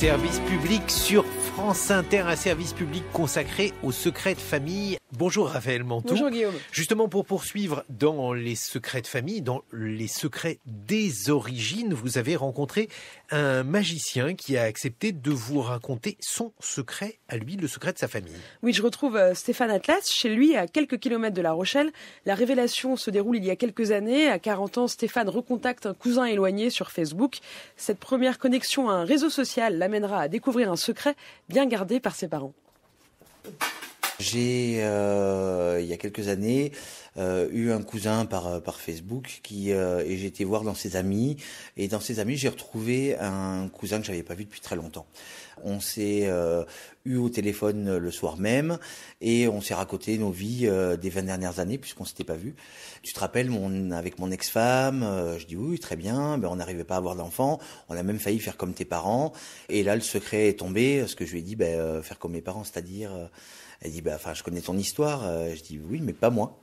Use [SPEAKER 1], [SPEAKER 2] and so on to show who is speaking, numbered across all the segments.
[SPEAKER 1] service public sur France Inter, un service public consacré aux secrets de famille. Bonjour Raphaël Manteau. Bonjour Guillaume. Justement pour poursuivre dans les secrets de famille, dans les secrets des origines, vous avez rencontré un magicien qui a accepté de vous raconter son secret à lui, le secret de sa famille.
[SPEAKER 2] Oui, je retrouve euh, Stéphane Atlas chez lui à quelques kilomètres de La Rochelle. La révélation se déroule il y a quelques années. À 40 ans, Stéphane recontacte un cousin éloigné sur Facebook. Cette première connexion à un réseau social l'amènera à découvrir un secret bien gardé par ses parents.
[SPEAKER 3] J'ai, euh, il y a quelques années, euh, eu un cousin par euh, par Facebook qui euh, et j'étais voir dans ses amis et dans ses amis j'ai retrouvé un cousin que j'avais pas vu depuis très longtemps. On s'est eu au téléphone le soir même et on s'est raconté nos vies des 20 dernières années puisqu'on s'était pas vu. Tu te rappelles mon avec mon ex-femme, je dis oui, très bien, mais on n'arrivait pas à avoir d'enfant, on a même failli faire comme tes parents et là le secret est tombé, ce que je lui ai dit ben faire comme mes parents, c'est-à-dire elle dit ben enfin je connais ton histoire, je dis oui, mais pas moi.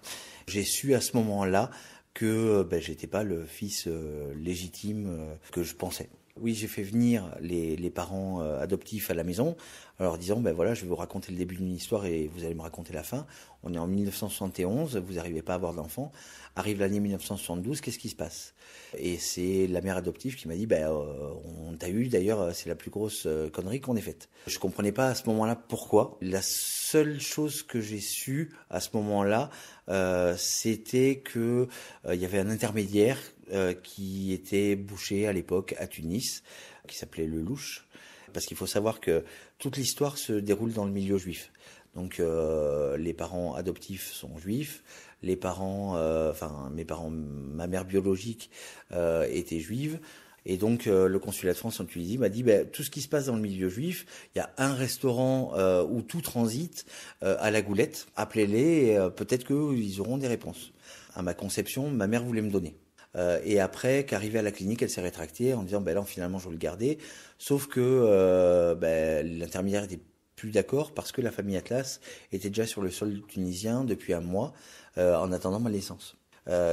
[SPEAKER 3] J'ai su à ce moment-là que euh, ben, j'étais pas le fils euh, légitime euh, que je pensais. Oui, j'ai fait venir les, parents euh, adoptifs à la maison en leur disant, ben voilà, je vais vous raconter le début d'une histoire et vous allez me raconter la fin. On est en 1971, vous n'arrivez pas à avoir d'enfant. Arrive l'année 1972, qu'est-ce qui se passe Et c'est la mère adoptive qui m'a dit, ben euh, on t'a eu d'ailleurs, euh, c'est la plus grosse connerie qu'on ait faite. Je ne comprenais pas à ce moment-là pourquoi. La seule chose que j'ai su à ce moment-là, c'était qu'il y avait un intermédiaire euh, qui était bouché à l'époque à Tunis, qui s'appelait le Louche. Parce qu'il faut savoir que toute l'histoire se déroule dans le milieu juif. Donc euh, les parents adoptifs sont juifs, les parents, euh, enfin mes parents, ma mère biologique était juive. Et donc le consulat de France en Tunisie m'a dit ben, tout ce qui se passe dans le milieu juif, il y a un restaurant où tout transite à la goulette, appelez-les, peut-être qu'ils auront des réponses. À ma conception, ma mère voulait me donner. Euh, et après, qu'arrivée à la clinique, elle s'est rétractée en disant, ben là, finalement, je vais le garder. Sauf que euh, ben, l'intermédiaire était plus d'accord parce que la famille Atlas était déjà sur le sol tunisien depuis un mois euh, en attendant ma naissance.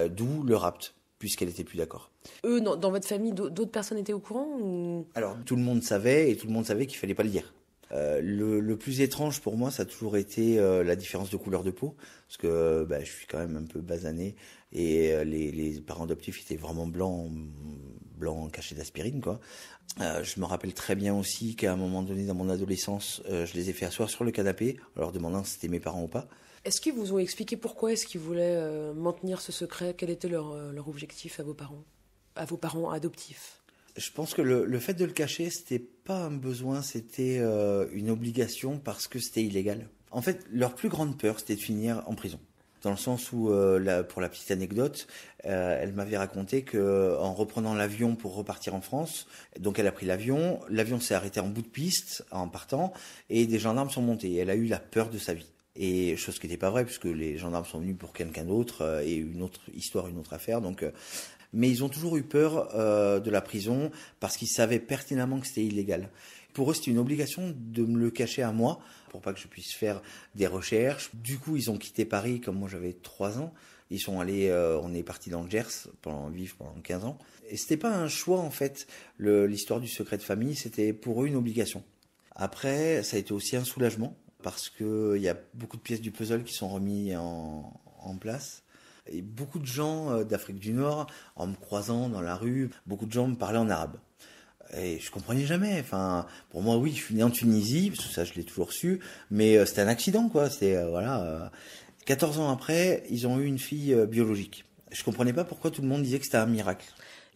[SPEAKER 3] D'où le rapt, puisqu'elle était plus d'accord.
[SPEAKER 2] Eux, dans, votre famille, d'autres personnes étaient au courant
[SPEAKER 3] Alors, tout le monde savait et tout le monde savait qu'il fallait pas le dire. Euh, le, plus étrange pour moi, ça a toujours été euh, la différence de couleur de peau, parce que euh, bah, je suis quand même un peu basané, et les, parents adoptifs étaient vraiment blancs, blancs cachés d'aspirine, quoi. je me rappelle très bien aussi qu'à un moment donné dans mon adolescence, je les ai fait asseoir sur le canapé en leur demandant si c'était mes parents ou pas.
[SPEAKER 2] Est-ce qu'ils vous ont expliqué pourquoi est-ce qu'ils voulaient maintenir ce secret Quel était leur, leur objectif à vos parents, à vos parents adoptifs
[SPEAKER 3] je pense que le, fait de le cacher, c'était pas un besoin, c'était euh, une obligation parce que c'était illégal. En fait, leur plus grande peur, c'était de finir en prison dans le sens où, euh, pour la petite anecdote, euh, elle m'avait raconté que en reprenant l'avion pour repartir en France, donc elle a pris l'avion, l'avion s'est arrêté en bout de piste en partant, et des gendarmes sont montés. Elle a eu la peur de sa vie. Et chose qui n'était pas vraie, puisque les gendarmes sont venus pour quelqu'un d'autre euh, et une autre histoire, une autre affaire. Donc, euh, mais ils ont toujours eu peur euh, de la prison parce qu'ils savaient pertinemment que c'était illégal. Pour eux, c'était une obligation de me le cacher à moi pour pas que je puisse faire des recherches. Du coup, ils ont quitté Paris comme moi j'avais trois ans. Ils sont allés, on est parti dans le Gers pendant vivre pendant 15 ans. Et c'était pas un choix en fait. L'histoire du secret de famille, c'était pour eux une obligation. Après, ça a été aussi un soulagement parce qu'il euh, y a beaucoup de pièces du puzzle qui sont remises en, place. Et beaucoup de gens euh, d'Afrique du Nord, en me croisant dans la rue, beaucoup de gens me parlaient en arabe. Et je comprenais jamais. Enfin, pour moi, oui, je suis né en Tunisie, parce que ça, je l'ai toujours su, mais euh, c'était un accident, quoi. C'était voilà. 14 ans après, ils ont eu une fille biologique. Je comprenais pas pourquoi tout le monde disait que c'était un miracle.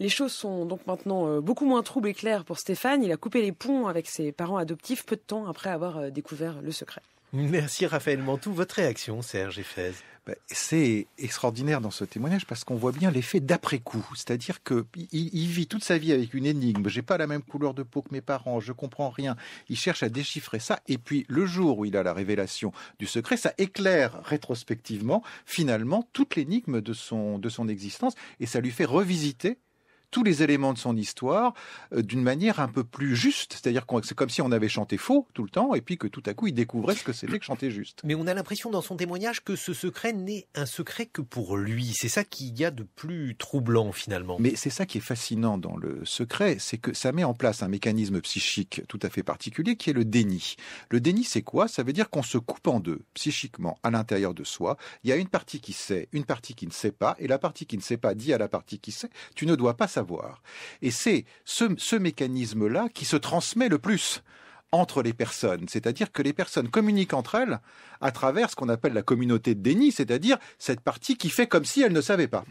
[SPEAKER 2] Les choses sont donc maintenant euh, beaucoup moins troubles et claires pour Stéphane. Il a coupé les ponts avec ses parents adoptifs peu de temps après avoir euh, découvert le secret.
[SPEAKER 3] Merci Raphaël
[SPEAKER 1] Mantou. Votre réaction, Serge Fez bah, c'est extraordinaire dans ce témoignage parce qu'on voit bien l'effet d'après-coup. C'est-à-dire que vit toute sa vie avec une énigme. J'ai pas la même couleur de peau que mes parents. Je comprends rien. Il cherche à déchiffrer ça. Et puis, le jour où il a la révélation du secret, ça éclaire rétrospectivement, finalement, toute l'énigme de son, de son existence et ça lui fait revisiter tous les éléments de son histoire euh, d'une manière un peu plus juste. C'est-à-dire que c'est comme si on avait chanté faux tout le temps et puis que tout à coup il découvrait ce que c'était que chanter juste. Mais on a l'impression dans son témoignage que ce secret n'est un secret que pour lui. C'est ça qu'il y a de plus troublant finalement. Mais c'est ça qui est fascinant dans le secret, c'est que ça met en place un mécanisme psychique tout à fait particulier qui est le déni. Le déni c'est quoi Ça veut dire qu'on se coupe en deux psychiquement à l'intérieur de soi. Il y a une partie qui sait, une partie qui ne sait pas et la partie qui ne sait pas dit à la partie qui sait, tu ne dois pas et c'est ce, mécanisme-là qui se transmet le plus entre les personnes, c'est-à-dire que les personnes communiquent entre elles à travers ce qu'on appelle la communauté de déni, c'est-à-dire cette partie qui fait comme si elles ne savait pas.